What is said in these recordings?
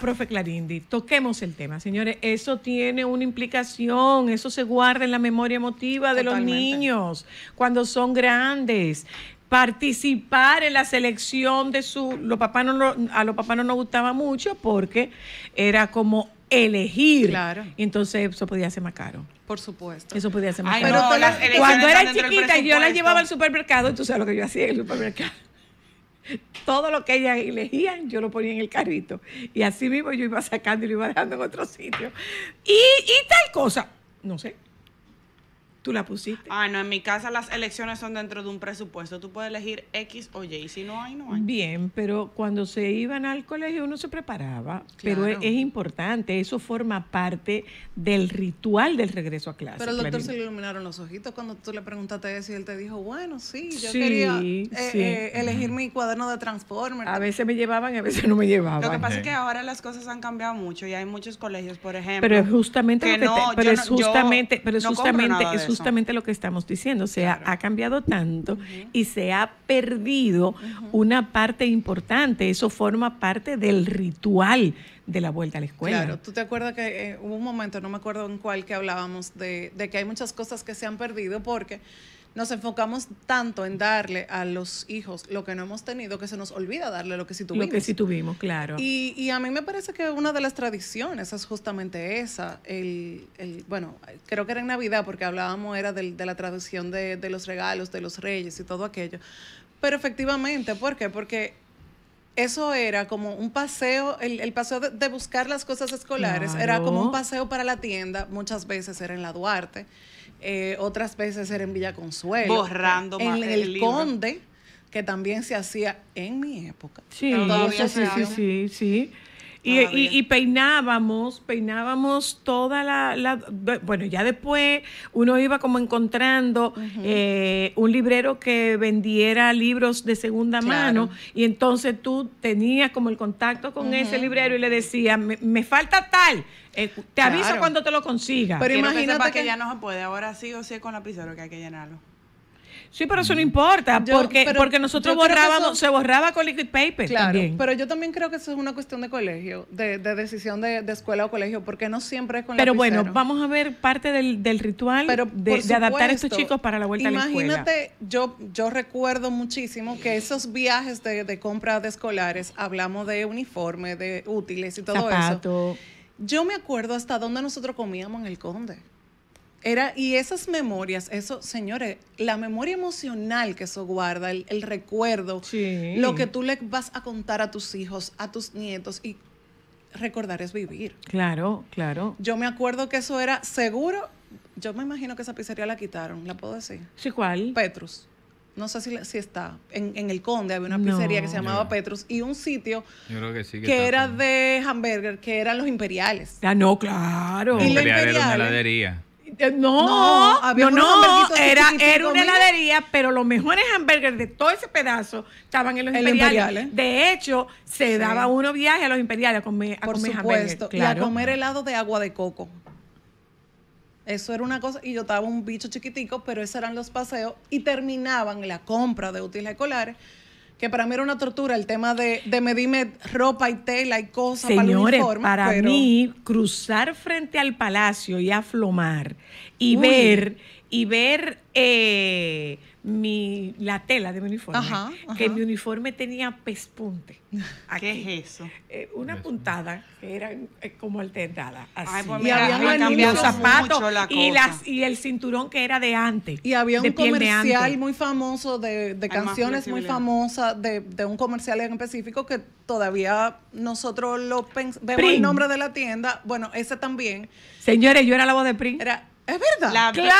profe Clarindi, toquemos el tema. Señores, eso tiene una implicación, eso se guarda en la memoria emotiva de los niños cuando son grandes participar en la selección de su papás a los papás no nos gustaba mucho porque era como elegir y entonces eso podía ser más caro por supuesto eso podía ser más caro pero cuando era chiquita yo la llevaba al supermercado tú sabes lo que yo hacía en el supermercado todo lo que ellas elegían, yo lo ponía en el carrito. Y así mismo yo iba sacando y lo iba dejando en otro sitio. Y, y tal cosa, no sé, Tú la pusiste. Ah, no, en mi casa las elecciones son dentro de un presupuesto. Tú puedes elegir X o Y. Si no hay, no hay. Bien, pero cuando se iban al colegio uno se preparaba. Pero es, importante, eso forma parte del ritual del regreso a clase. Pero el doctor se iluminaron los ojitos cuando tú le preguntaste eso y él te dijo, bueno, sí, yo quería eh, eh, elegir mi cuaderno de Transformers. A veces me llevaban, a veces no me llevaban. Lo que pasa es que ahora las cosas han cambiado mucho y hay muchos colegios, por ejemplo. Pero es justamente pero justamente, pero justamente justamente lo que estamos diciendo, o sea, ha cambiado tanto y se ha perdido una parte importante, eso forma parte del ritual de la vuelta a la escuela. Claro, tú te acuerdas que eh, hubo un momento, no me acuerdo en cuál, que hablábamos de, de que hay muchas cosas que se han perdido porque nos enfocamos tanto en darle a los hijos lo que no hemos tenido que se nos olvida darle lo que sí tuvimos. Lo que sí tuvimos, claro. Y, a mí me parece que una de las tradiciones es justamente esa. El, bueno, creo que era en Navidad porque hablábamos era de la tradición de, de los regalos, de los reyes y todo aquello. Pero efectivamente, ¿por qué? Porque eso era como un paseo, el, paseo de, buscar las cosas escolares, era como un paseo para la tienda, muchas veces era en la Duarte. Eh, otras veces era en Villa Consuelo. Borrando En el, Conde, que también se hacía en mi época. Sí, sí, sí, sí, sí. Y, peinábamos, peinábamos toda la, Bueno, ya después uno iba como encontrando eh, un librero que vendiera libros de segunda mano y entonces tú tenías como el contacto con ese librero y le decías, me, falta tal, eh, te aviso cuando te lo consiga. Pero imagínate que, ya no se puede, ahora sí o sí con la pizarra que hay que llenarlo. Sí, pero eso no importa, porque, porque nosotros borrábamos, se borraba con liquid paper. Claro, pero yo también creo que eso es una cuestión de colegio, de, de decisión de, escuela o colegio, porque no siempre es con Pero bueno, vamos a ver parte del, ritual de, adaptar a estos chicos para la vuelta a la escuela. Imagínate, yo, yo recuerdo muchísimo que esos viajes de, compra de escolares, hablamos de uniforme, de útiles y todo Zapato. eso. Yo me acuerdo hasta dónde nosotros comíamos en el Conde. Era, y esas memorias, eso, señores, la memoria emocional que eso guarda, el, recuerdo, lo que tú le vas a contar a tus hijos, a tus nietos, y recordar es vivir. Claro, claro. Yo me acuerdo que eso era seguro. Yo me imagino que esa pizzería la quitaron, ¿la puedo decir? Sí, ¿cuál? Petrus. No sé si, si está. En, en, el Conde había una pizzería que se llamaba Petrus y un sitio que, era de hamburger, que eran los imperiales. Ah, no, claro. Y los imperiales era eh, no, no, había no, era, una heladería, pero los mejores hamburgers de todo ese pedazo estaban en los imperiales. ¿eh? De hecho, se daba uno viaje a los imperiales a comer, Por supuesto, y a comer helado de agua de coco. Eso era una cosa, y yo estaba un bicho chiquitico, pero esos eran los paseos, y terminaban la compra de útiles escolares que para mí era una tortura el tema de, de medirme ropa y tela y cosas para, el uniforme, para mí cruzar frente al palacio y aflomar y ver y ver eh, mi, la tela de mi uniforme, que mi uniforme tenía pespunte. ¿Qué es eso? Eh, una puntada que era eh, como alternada. Así. Pues y había un zapatos y, el cinturón que era de antes. Y había un comercial muy famoso de, canciones muy famosas, de, un comercial en específico que todavía nosotros lo vemos el nombre de la tienda. Bueno, ese también. Señores, yo era la voz de Prim. Era es verdad. La, tienda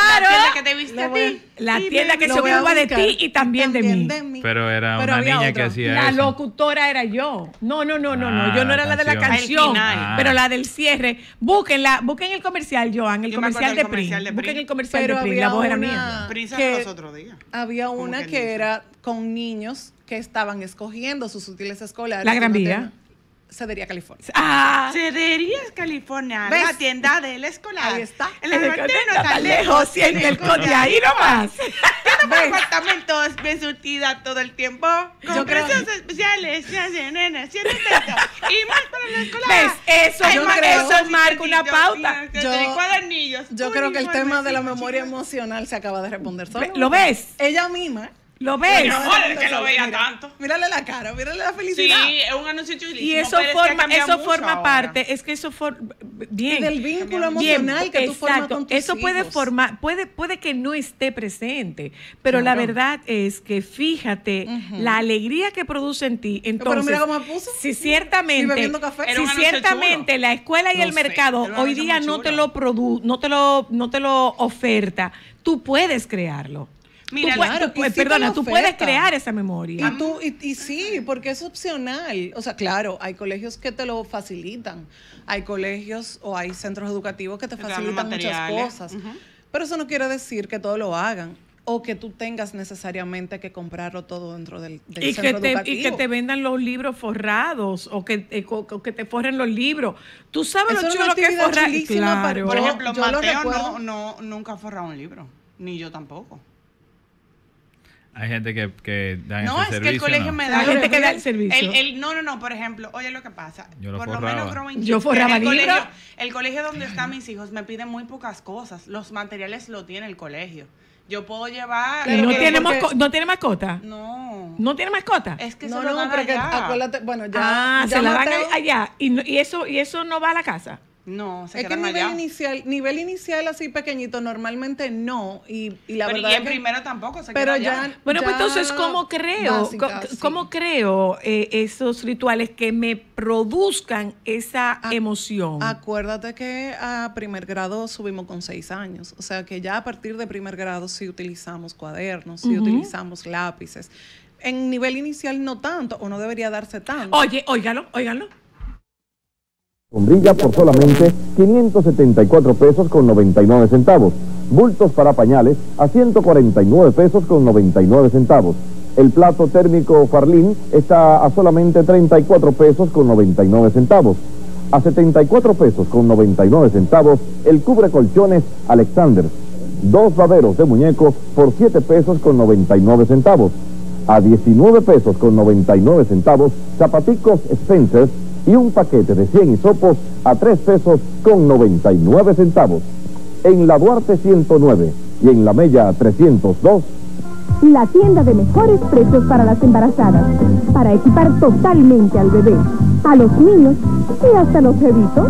que te viste a, ti. La tienda que se ocupa de ti y también, de, mí. Pero era una niña que hacía La locutora era yo. No, no, no, no, no. Ah, yo no era la, de la canción, pero la del cierre. Búsquenla, busquen el comercial, Joan, el comercial de prisa Busquen el comercial de Pris la voz era mía. los otros días. Había una que, era con niños que estaban escogiendo sus útiles escolares. La Gran Vía. Cedería California. ¡Ah! Cederías California, la tienda del escolar. Ahí está. En El elefante no está tan lejos, en el cote ahí nomás. Tiene apartamentos bien surtida todo el tiempo, con yo precios especiales, se sí en y más para la escolar. ¿Ves? Eso yo creo eso marca una pauta. yo, Yo creo que el tema de la memoria emocional se acaba de responder solo. ¿Lo ves? Ella misma ¿Lo ves? Pero, que lo veía tanto. Mírale la cara, mírale la felicidad. Sí, es un anuncio chulísimo. Y eso forma, eso forma parte, es que eso forma bien. Y del vínculo emocional que tú formas con Eso puede formar, puede, puede que no esté presente, pero la verdad es que fíjate la alegría que produce en ti. pero mira cómo puso. Si ciertamente, si ciertamente la escuela y el mercado hoy día no te lo no te lo, no te lo oferta, tú puedes crearlo. Mira, tú, eh, perdona, tú puedes crear esa memoria. Y, tú, y, sí, porque es opcional. O sea, claro, hay colegios que te lo facilitan. Hay colegios o hay centros educativos que te facilitan muchas cosas. Pero eso no quiere decir que todo lo hagan o que tú tengas necesariamente que comprarlo todo dentro del, y centro que te, educativo. Y que te vendan los libros forrados o que, eh, que te forren los libros. Tú sabes lo chulo que es Por ejemplo, Mateo no, nunca ha forrado un libro, ni yo tampoco. Hay gente que, que da el servicio. No, es que el colegio me da. gente que da el servicio. El, no, no, no. Por ejemplo, oye lo que pasa. Yo lo por forraba. lo menos Yo forraba el colegio, el colegio donde están mis hijos me piden muy pocas cosas. Los materiales lo tiene el colegio. Yo puedo llevar. no, tiene ¿No tiene mascota? No. ¿No tiene mascota? Es que no, se no, allá. acuérdate, bueno, ya. Ah, se la van allá. Y, y, eso, y eso no va a la casa. No, es que nivel inicial, nivel inicial así pequeñito normalmente no y, la pero y en primera primero tampoco se pero ya, bueno pues entonces cómo creo cómo creo eh, esos rituales que me produzcan esa emoción. Acuérdate que a primer grado subimos con seis años, o sea que ya a partir de primer grado sí utilizamos cuadernos, sí utilizamos lápices en nivel inicial no tanto, o no debería darse tanto. Oye, óigalo, óigalo. Sombrilla por solamente 574 pesos con 99 centavos. Bultos para pañales a 149 pesos con 99 centavos. El plato térmico Farlín está a solamente 34 pesos con 99 centavos. A 74 pesos con 99 centavos el cubre colchones Alexander. Dos baberos de muñeco por 7 pesos con 99 centavos. A 19 pesos con 99 centavos zapaticos Spencer y un paquete de 100 hisopos a 3 pesos con 99 centavos. En la Duarte 109 y en la Mella 302. La tienda de mejores precios para las embarazadas, para equipar totalmente al bebé, a los niños y hasta los bebitos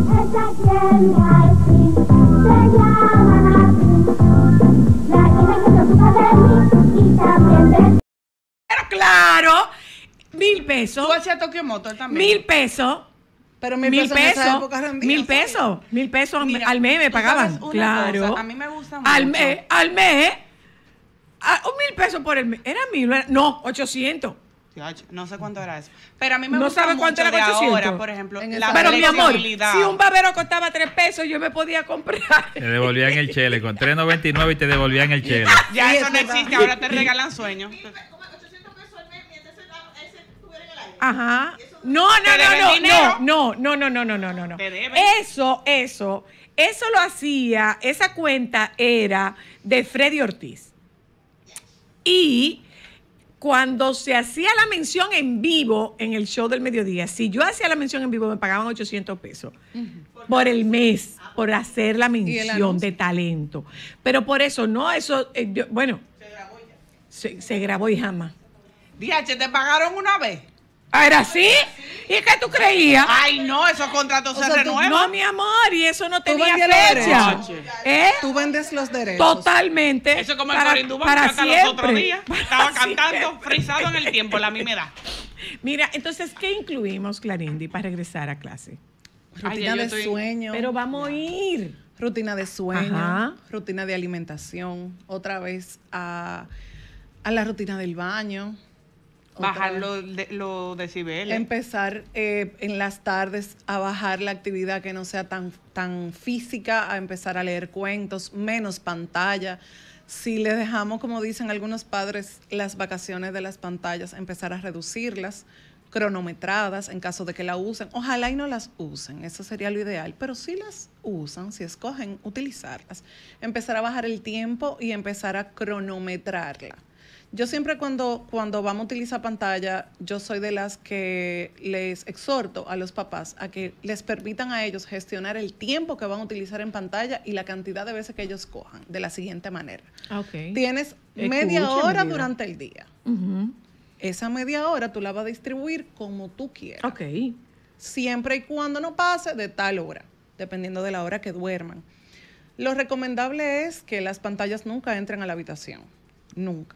pesos. Tú hacías Motor también. Mil pesos. Pero mil, pesos, mil pesos, mil pesos al mes me pagaban. claro. a mí me gusta mucho. Al mes, al mes, un mil pesos por el mes. Era mil, no, 800. No sé cuánto era eso. Pero a mí me no gusta sabe cuánto era de por ejemplo, la Pero mi amor, si un babero costaba tres pesos, yo me podía comprar. Te devolvían el chele con 3.99 y te devolvían el chele. ya eso no existe, ahora te regalan sueños. Ajá. No, no, no, no, no, no, no, no, no, no, Eso, eso, eso lo hacía, esa cuenta era de Freddy Ortiz. Y cuando se hacía la mención en vivo en el show del mediodía, si yo hacía la mención en vivo me pagaban 800 pesos por el mes, por hacer la mención de talento. Pero por eso, no, eso, eh, bueno, se grabó, se grabó y jamás. Dije, ¿te pagaron una vez? Ah, ¿era así? ¿Y qué tú creías? Ay, no, esos contratos se no, mi amor, y eso no tenía fecha. ¿Eh? Tú vendes los derechos. Totalmente. Eso como el para los otros días. Estaba cantando, frisado en el tiempo, la misma edad. Mira, entonces, ¿qué incluimos, Clarindy, para regresar a clase? Rutina de sueño. Pero vamos a ir. Rutina de sueño, rutina de alimentación, otra vez a la rutina del baño bajar los de, decibeles. Empezar eh, en las tardes a bajar la actividad que no sea tan, tan física, a empezar a leer cuentos, menos pantalla. Si le dejamos, como dicen algunos padres, las vacaciones de las pantallas, empezar a reducirlas, cronometradas en caso de que la usen. Ojalá y no las usen, eso sería lo ideal, pero si las usan, si escogen utilizarlas, empezar a bajar el tiempo y empezar a cronometrarla yo siempre cuando, cuando vamos a utilizar pantalla, yo soy de las que les exhorto a los papás a que les permitan a ellos gestionar el tiempo que van a utilizar en pantalla y la cantidad de veces que ellos cojan de la siguiente manera. Ah, okay. Tienes media hora durante el día. Esa media hora tú la vas a distribuir como tú quieras. Ok. Siempre y cuando no pase de tal hora, dependiendo de la hora que duerman. Lo recomendable es que las pantallas nunca entren a la habitación. Nunca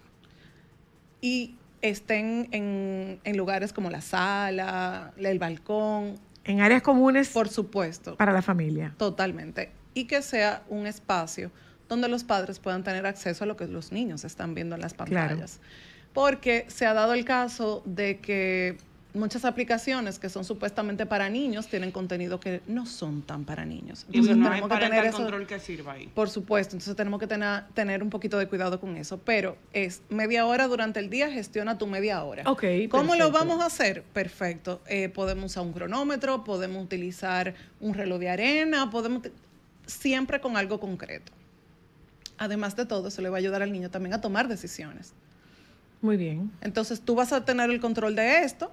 y estén en, en lugares como la sala, el balcón. En áreas comunes. Por supuesto. Para la familia. Totalmente. Y que sea un espacio donde los padres puedan tener acceso a lo que los niños están viendo en las pantallas. Porque se ha dado el caso de que muchas aplicaciones que son supuestamente para niños tienen contenido que no son tan para niños. y no que tener control que sirva ahí. Por supuesto, entonces tenemos que tener, un poquito de cuidado con eso, pero es media hora durante el día, gestiona tu media hora. Ok. ¿Cómo lo vamos a hacer? Perfecto. Eh, podemos usar un cronómetro, podemos utilizar un reloj de arena, podemos siempre con algo concreto. Además de todo, eso le va a ayudar al niño también a tomar decisiones. Muy bien. Entonces tú vas a tener el control de esto,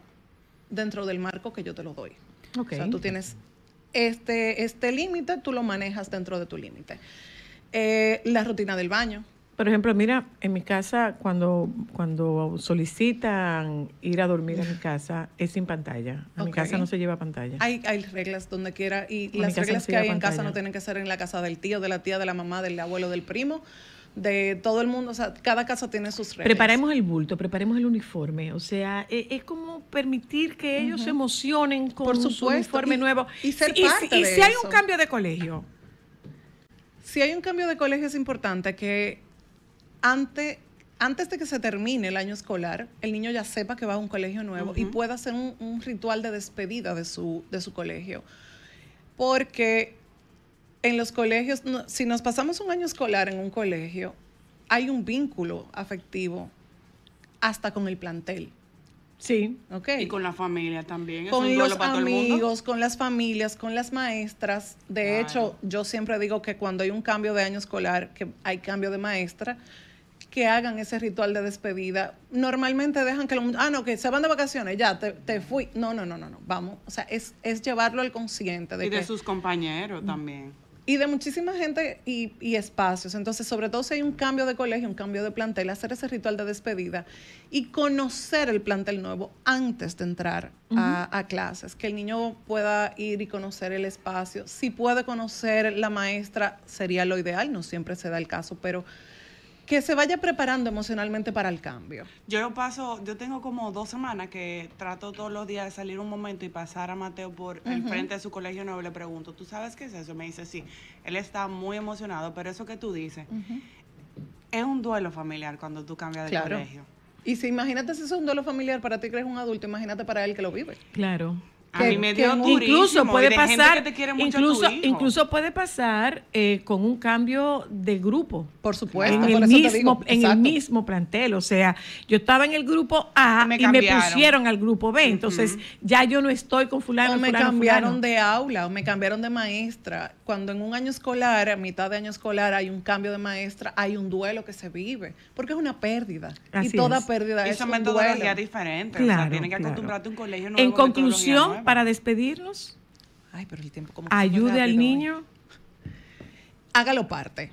dentro del marco que yo te lo doy. O sea, tú tienes este, este límite, tú lo manejas dentro de tu límite. Eh, la rutina del baño. Por ejemplo, mira, en mi casa, cuando, cuando solicitan ir a dormir en mi casa, es sin pantalla. En mi casa no se lleva pantalla. Hay, hay reglas donde quiera y las reglas que hay en casa no tienen que ser en la casa del tío, de la tía, de la mamá, del abuelo, del primo de todo el mundo, o sea, cada casa tiene sus reglas. Preparemos el bulto, preparemos el uniforme, o sea, e, es, como permitir que ellos se emocionen con Por supuesto, su uniforme nuevo. Y, ser y, parte y si hay un cambio de colegio. Si hay un cambio de colegio es importante que antes antes de que se termine el año escolar, el niño ya sepa que va a un colegio nuevo y pueda hacer un, ritual de despedida de su, de su colegio. Porque en los colegios, si nos pasamos un año escolar en un colegio, hay un vínculo afectivo hasta con el plantel. Sí. Okay. Y con la familia también. Con los amigos, con las familias, con las maestras. De hecho, yo siempre digo que cuando hay un cambio de año escolar, que hay cambio de maestra, que hagan ese ritual de despedida. Normalmente dejan que... Lo, ah, no, que se van de vacaciones, ya, te, fui. No, no, no, no, no. Vamos, o sea, es, llevarlo al consciente. De y de sus compañeros también y de muchísima gente y, espacios. Entonces, sobre todo si hay un cambio de colegio, un cambio de plantel, hacer ese ritual de despedida y conocer el plantel nuevo antes de entrar a, a, clases, que el niño pueda ir y conocer el espacio. Si puede conocer la maestra, sería lo ideal, no siempre se da el caso, pero que se vaya preparando emocionalmente para el cambio. Yo paso, yo tengo como dos semanas que trato todos los días de salir un momento y pasar a Mateo por el frente de su colegio nuevo. Le pregunto, ¿tú sabes qué es eso? Me dice, sí. Él está muy emocionado, pero eso que tú dices, es un duelo familiar cuando tú cambias de colegio. Y si imagínate si es un duelo familiar para ti que eres un adulto, imagínate para él que lo vive. Claro a mí me dio incluso puede pasar incluso incluso puede pasar con un cambio de grupo por supuesto en, el, mismo, plantel o sea yo estaba en el grupo A y me pusieron al grupo B entonces ya yo no estoy con fulano o me cambiaron de aula o me cambiaron de maestra cuando en un año escolar a mitad de año escolar hay un cambio de maestra hay un duelo que se vive porque es una pérdida y toda pérdida es un duelo. diferente claro, o sea, tienen que acostumbrarte a un colegio nuevo en conclusión para despedirnos, Ay, pero el tiempo ayude al ¿eh? niño. Hágalo parte.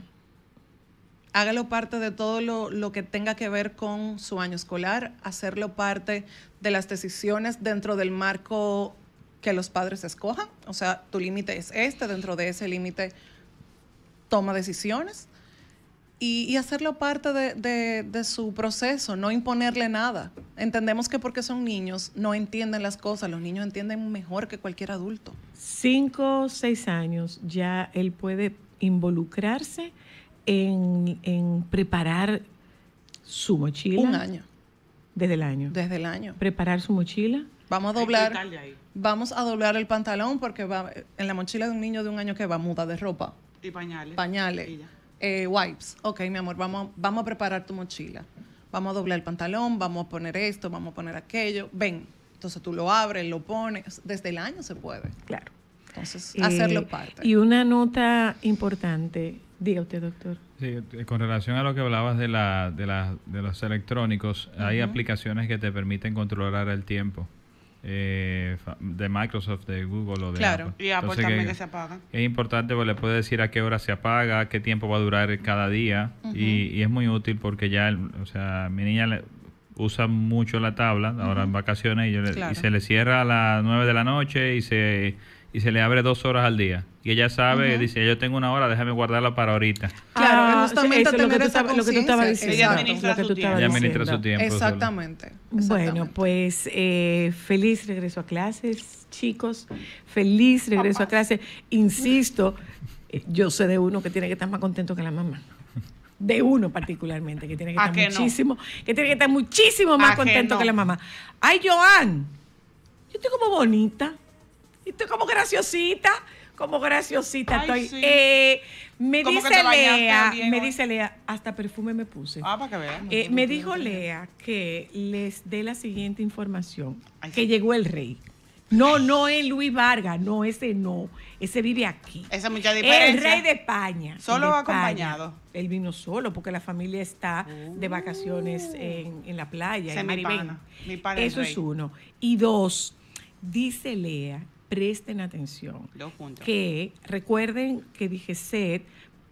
Hágalo parte de todo lo, que tenga que ver con su año escolar, hacerlo parte de las decisiones dentro del marco que los padres escojan. O sea, tu límite es este, dentro de ese límite toma decisiones y, hacerlo parte de su proceso, no imponerle nada. Entendemos que porque son niños no entienden las cosas, los niños entienden mejor que cualquier adulto. Cinco seis años ya él puede involucrarse en, preparar su mochila. Un año. Desde el año. Desde el año. Preparar su mochila. Vamos a doblar. Vamos a doblar el pantalón porque va en la mochila de un niño de un año que va muda de ropa. Y pañales. Pañales. Eh, wipes. Ok, mi amor, vamos, vamos a preparar tu mochila vamos a doblar el pantalón, vamos a poner esto, vamos a poner aquello, ven. Entonces tú lo abres, lo pones, desde el año se puede. Claro. Entonces, eh, hacerlo parte. Y una nota importante, diga usted, doctor. Sí, eh, con relación a lo que hablabas de, de, los electrónicos, hay aplicaciones que te permiten controlar el tiempo eh, de Microsoft, de Google o de claro. y Apple que, se apaga. Es importante porque le puede decir a qué hora se apaga, qué tiempo va a durar cada día y, es muy útil porque ya, o sea, mi niña usa mucho la tabla, ahora en vacaciones, y, yo se le cierra a las 9 de la noche y se, y se le abre dos horas al día. Y ella sabe, dice, yo tengo una hora, déjame guardarla para ahorita. Claro, estabas diciendo Ella administra tiempo. Exactamente. Bueno, pues eh, feliz regreso a clases, chicos. Feliz regreso a clases. Insisto, eh, yo sé de uno que tiene que estar más contento que la mamá de uno particularmente, que tiene que estar muchísimo, que tiene que estar muchísimo más contento que, la mamá. Ay, Joan, yo estoy como bonita, y estoy como graciosita, como graciosita estoy. Eh, me dice Lea, hasta perfume me puse. Ah, para que vean. Eh, me dijo Lea que les dé la siguiente información, que llegó el rey. No, no es Luis Vargas, no, ese no. Ese vive aquí. Esa mucha diferencia. El rey de España. Solo acompañado. Él vino solo porque la familia está de uh. vacaciones en, la playa, en Eso es uno. Y dos, dice Lea presten atención. Que recuerden que dije eh,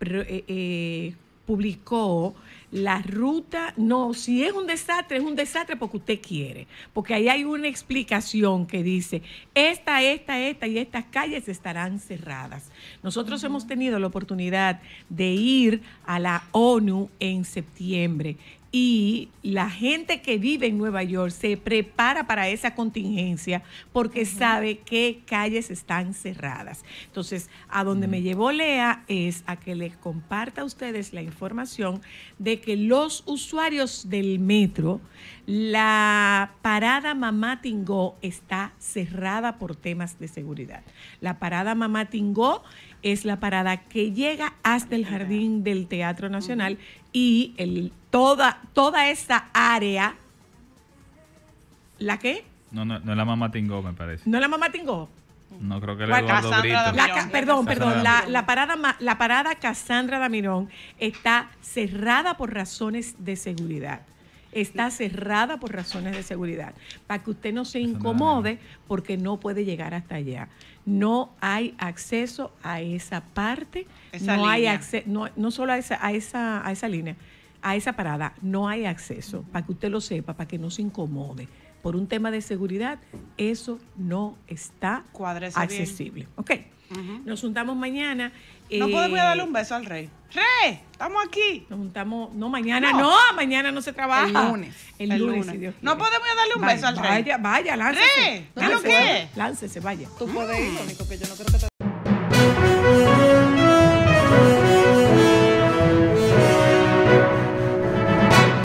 eh, publicó la ruta, no, si es un desastre, es un desastre porque usted quiere, porque ahí hay una explicación que dice, esta, esta, esta y estas calles estarán cerradas. Nosotros hemos tenido la oportunidad de ir a la ONU en septiembre y la gente que vive en Nueva York se prepara para esa contingencia porque sabe qué calles están cerradas. Entonces, a donde me mm. llevó Lea es a que les comparta a ustedes la información de que los usuarios del metro la parada Mamá Tingó está cerrada por temas de seguridad. La parada Mamá Tingó es la parada que llega hasta el jardín del Teatro Nacional y el, toda, toda esta área. ¿La qué? No, no, no es la Mamá Tingó, me parece. No es la Mamá Tingó. No creo que le La, perdón, perdón. La, parada, la parada Cassandra Damirón está cerrada por razones de seguridad está cerrada por razones de seguridad, para que usted no se incomode porque no puede llegar hasta allá. No hay acceso a esa parte, no hay no, no solo a esa, a esa, a esa línea, a esa parada, no hay acceso, para que usted lo sepa, para que no se incomode por un tema de seguridad, eso no está accesible. Nos juntamos mañana. No ir a darle un beso al rey. ¡Rey! Estamos aquí. Nos juntamos. No, mañana no, mañana no se trabaja. El lunes. El, lunes, lunes. No podemos darle un beso al rey. Vaya, vaya, láncese. ¿Rey? ¿Qué lo Láncese, vaya. Tú puedes ir, que yo no creo que te